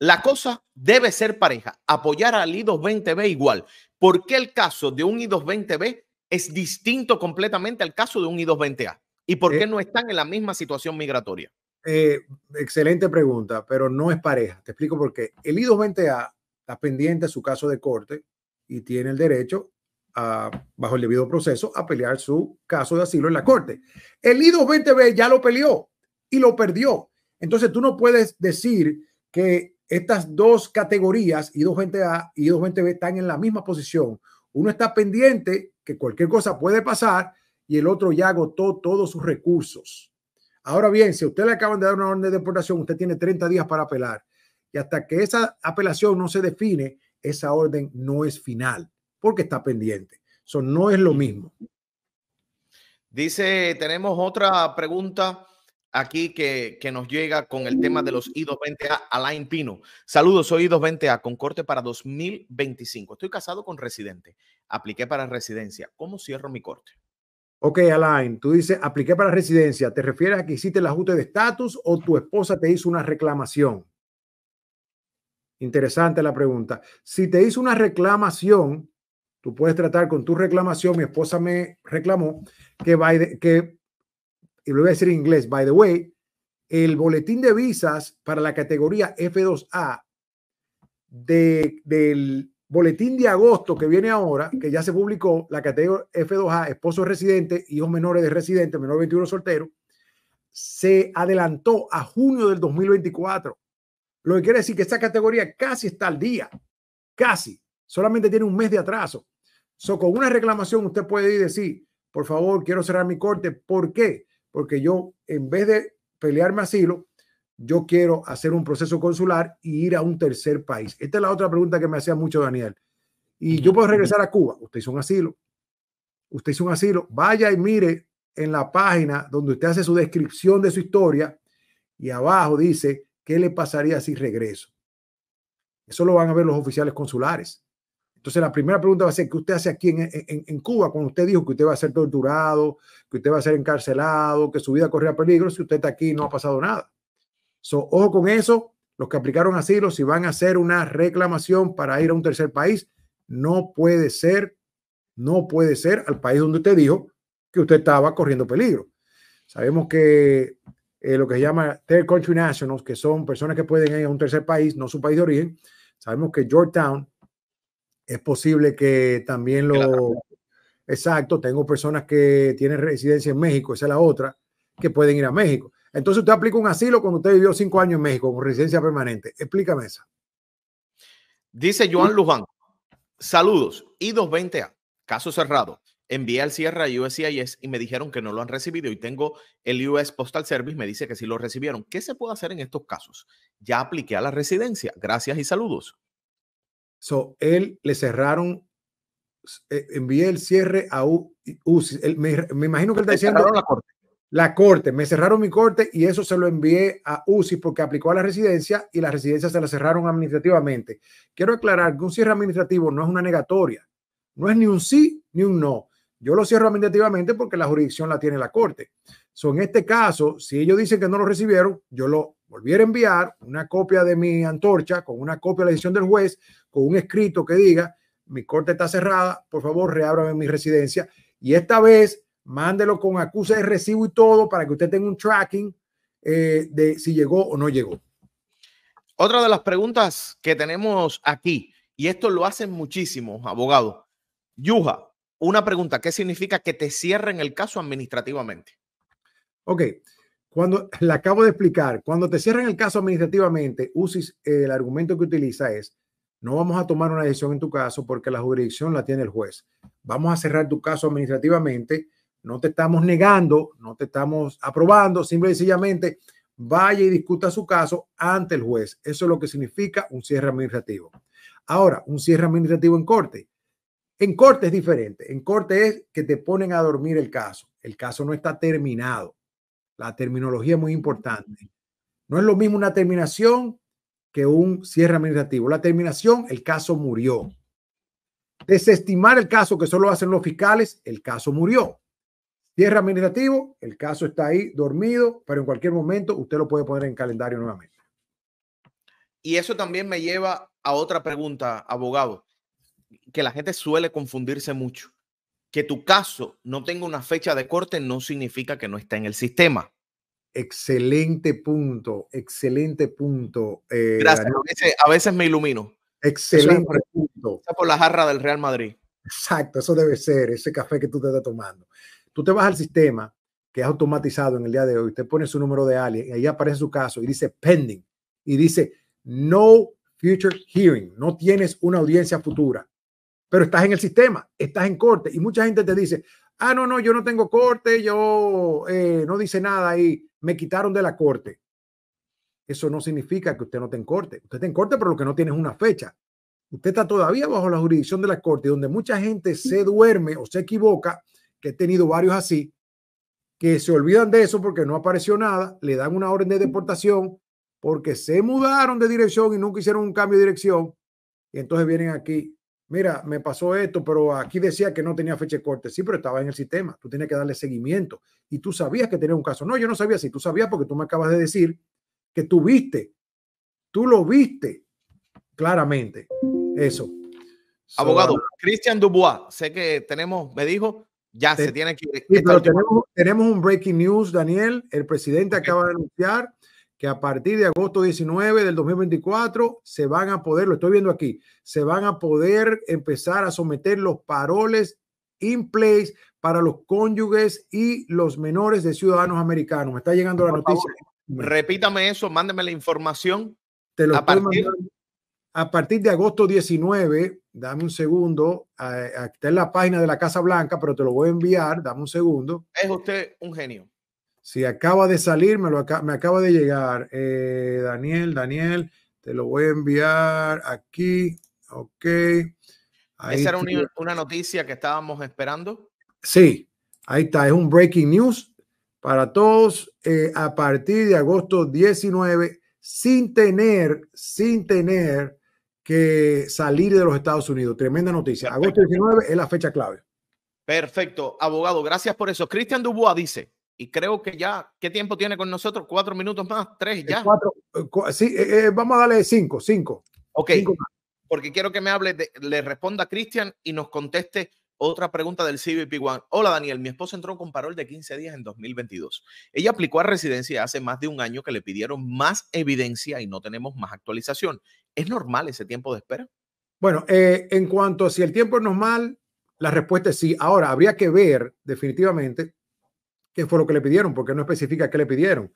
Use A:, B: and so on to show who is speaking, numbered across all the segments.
A: La cosa debe ser pareja, apoyar al I220B igual. ¿Por qué el caso de un I220B es distinto completamente al caso de un I220A? ¿Y por qué eh. no están en la misma situación migratoria?
B: Eh, excelente pregunta, pero no es pareja. Te explico por qué. El I220A está pendiente a su caso de corte y tiene el derecho, a, bajo el debido proceso, a pelear su caso de asilo en la corte. El I220B ya lo peleó y lo perdió. Entonces tú no puedes decir que estas dos categorías, I220A y I220B, están en la misma posición. Uno está pendiente que cualquier cosa puede pasar y el otro ya agotó todos sus recursos. Ahora bien, si usted le acaban de dar una orden de deportación, usted tiene 30 días para apelar. Y hasta que esa apelación no se define, esa orden no es final, porque está pendiente. Eso no es lo mismo.
A: Dice, tenemos otra pregunta aquí que, que, nos llega con el tema de los I220A, Alain Pino. Saludos, soy I220A con corte para 2025. Estoy casado con residente. Apliqué para residencia. ¿Cómo cierro mi corte?
B: Ok, Alain, tú dices, apliqué para residencia. ¿Te refieres a que hiciste el ajuste de estatus o tu esposa te hizo una reclamación? Interesante la pregunta. Si te hizo una reclamación, tú puedes tratar con tu reclamación. Mi esposa me reclamó que, va de, que y lo voy a decir en inglés, by the way, el boletín de visas para la categoría F2A de, del boletín de agosto que viene ahora, que ya se publicó, la categoría F2A, esposos residente, hijos menores de residentes, menor de 21 soltero, se adelantó a junio del 2024. Lo que quiere decir que esta categoría casi está al día, casi, solamente tiene un mes de atraso. So, con una reclamación usted puede ir decir, por favor, quiero cerrar mi corte. ¿Por qué? porque yo, en vez de pelearme asilo, yo quiero hacer un proceso consular y ir a un tercer país. Esta es la otra pregunta que me hacía mucho Daniel. Y yo puedo regresar a Cuba. Usted hizo un asilo. Usted hizo un asilo. Vaya y mire en la página donde usted hace su descripción de su historia y abajo dice qué le pasaría si regreso. Eso lo van a ver los oficiales consulares. Entonces la primera pregunta va a ser, ¿qué usted hace aquí en, Cuba cuando usted dijo que usted va a ser torturado, que usted va a ser encarcelado, que su vida corría peligro? Si usted está aquí no ha pasado nada. ojo con eso, los que aplicaron asilo, si van a hacer una reclamación para ir a un tercer país, no puede ser, no puede ser al país donde usted dijo que usted estaba corriendo peligro. Sabemos que eh, lo que se llama third country nationals, que son personas que pueden ir a un tercer país, no su país de origen, sabemos que Georgetown es posible que también lo... Exacto, tengo personas que tienen residencia en México, esa es la otra, que pueden ir a México. Entonces usted aplica un asilo cuando usted vivió cinco años en México con residencia permanente. Explícame
A: eso. Dice Joan Luján, saludos, I220A, caso cerrado. Envié al cierre a USCIS y me dijeron que no lo han recibido y tengo el US Postal Service, me dice que sí lo recibieron. ¿Qué se puede hacer en estos casos? Ya apliqué a la residencia. Gracias y saludos.
B: So, él le cerraron, eh, envié el cierre a UCI. me, imagino que él está diciendo. La corte. la corte. me cerraron mi corte y eso se lo envié a UCI porque aplicó a la residencia y la residencia se la cerraron administrativamente. Quiero aclarar que un cierre administrativo no es una negatoria, no es ni un sí ni un no. Yo lo cierro administrativamente porque la jurisdicción la tiene la corte. So, en este caso, si ellos dicen que no lo recibieron, yo lo volviera a enviar una copia de mi antorcha con una copia de la edición del juez, con un escrito que diga, mi corte está cerrada, por favor, reábrame mi residencia. Y esta vez, mándelo con acusa de recibo y todo para que usted tenga un tracking eh, de si llegó o no llegó.
A: Otra de las preguntas que tenemos aquí, y esto lo hacen muchísimos abogados. Yuja, una pregunta, ¿qué significa que te cierren el caso administrativamente? Ok,
B: cuando le acabo de explicar, cuando te cierran el caso administrativamente, UCIS, eh, el argumento que utiliza es, no vamos a tomar una decisión en tu caso porque la jurisdicción la tiene el juez. Vamos a cerrar tu caso administrativamente. No te estamos negando, no te estamos aprobando, simple y sencillamente vaya y discuta su caso ante el juez. Eso es lo que significa un cierre administrativo. Ahora, un cierre administrativo en corte. En corte es diferente. En corte es que te ponen a dormir el caso. El caso no está terminado. La terminología es muy importante. No es lo mismo una terminación que un cierre administrativo. La terminación, el caso murió. Desestimar el caso, que solo hacen los fiscales, el caso murió. Cierre administrativo, el caso está ahí dormido, pero en cualquier momento usted lo puede poner en calendario nuevamente.
A: Y eso también me lleva a otra pregunta, abogado, que la gente suele confundirse mucho que tu caso no tenga una fecha de corte no significa que no está en el sistema.
B: Excelente punto, excelente punto. Eh, Gracias,
A: a veces, me ilumino. Excelente punto. Está por la jarra del Real Madrid.
B: Exacto, eso debe ser, ese café que tú te estás tomando. Tú te vas al sistema que es automatizado en el día de hoy, te pone su número de alias y ahí aparece su caso y dice pending y dice no future hearing, no tienes una audiencia futura pero estás en el sistema, estás en corte y mucha gente te dice, ah, no, no, yo no tengo corte, yo eh, no dice nada y me quitaron de la corte. Eso no significa que usted no tenga corte. Usted está en corte, pero lo que no tiene es una fecha. Usted está todavía bajo la jurisdicción de la corte, donde mucha gente se duerme o se equivoca, que he tenido varios así, que se olvidan de eso porque no apareció nada, le dan una orden de deportación porque se mudaron de dirección y nunca hicieron un cambio de dirección. Y entonces vienen aquí mira, me pasó esto, pero aquí decía que no tenía fecha de corte. Sí, pero estaba en el sistema. Tú tienes que darle seguimiento. Y tú sabías que tenía un caso. No, yo no sabía si tú sabías porque tú me acabas de decir que tú viste. Tú lo viste claramente. Eso.
A: Abogado, ah, Cristian Dubois, sé que tenemos, me dijo, ya se tiene que...
B: tenemos, un breaking news, Daniel. El presidente acaba de anunciar que a partir de agosto 19 del 2024 se van a poder, lo estoy viendo aquí, se van a poder empezar a someter los paroles in place para los cónyuges y los menores de ciudadanos americanos. Me está llegando la noticia.
A: repítame eso, mándeme la información.
B: Te lo a partir... A partir de agosto 19, dame un segundo, está en la página de la Casa Blanca, pero te lo voy a enviar, dame un segundo.
A: Es usted un genio.
B: Si acaba de salir, me, lo acaba, me acaba de llegar. Eh, Daniel, Daniel, te lo voy a
A: enviar aquí. Ok. ¿Esa era una noticia que estábamos esperando?
B: Sí, ahí está. Es un breaking news para todos eh, a partir de agosto 19, sin tener, sin tener que salir de los Estados Unidos. Tremenda noticia. Agosto 19 es la fecha
A: clave. Perfecto, abogado, gracias por eso. Cristian Dubois dice, y creo que ya, ¿qué tiempo tiene con nosotros? ¿Cuatro minutos más? ¿Tres eh, ya? Cuatro,
B: eh, sí, eh, vamos a darle cinco,
A: cinco. Ok, porque quiero que me hable, le responda a Cristian y nos conteste otra pregunta del CBP One. Hola Daniel, mi esposa entró con parol de 15 días en 2022. Ella aplicó a residencia hace más de un año que le pidieron más evidencia y no tenemos más actualización. ¿Es normal ese tiempo de espera?
B: Bueno, en cuanto a si el tiempo es normal, la respuesta es sí. Ahora, habría que ver definitivamente qué fue lo que le pidieron, porque no especifica qué le pidieron.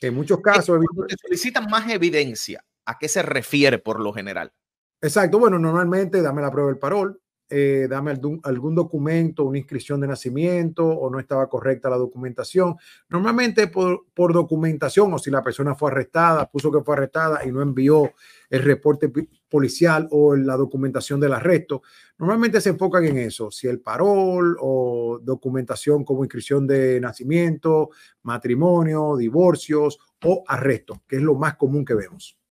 B: En muchos casos...
A: solicitan más evidencia. ¿A qué se refiere por lo general?
B: Exacto. Bueno, normalmente dame la prueba del parol, eh, dame algún, documento, una inscripción de nacimiento o no estaba correcta la documentación. Normalmente por, documentación o si la persona fue arrestada, puso que fue arrestada y no envió el reporte policial o la documentación del arresto, normalmente se enfocan en eso, si el parol o documentación como inscripción de nacimiento, matrimonio, divorcios o arresto, que es lo más común que vemos.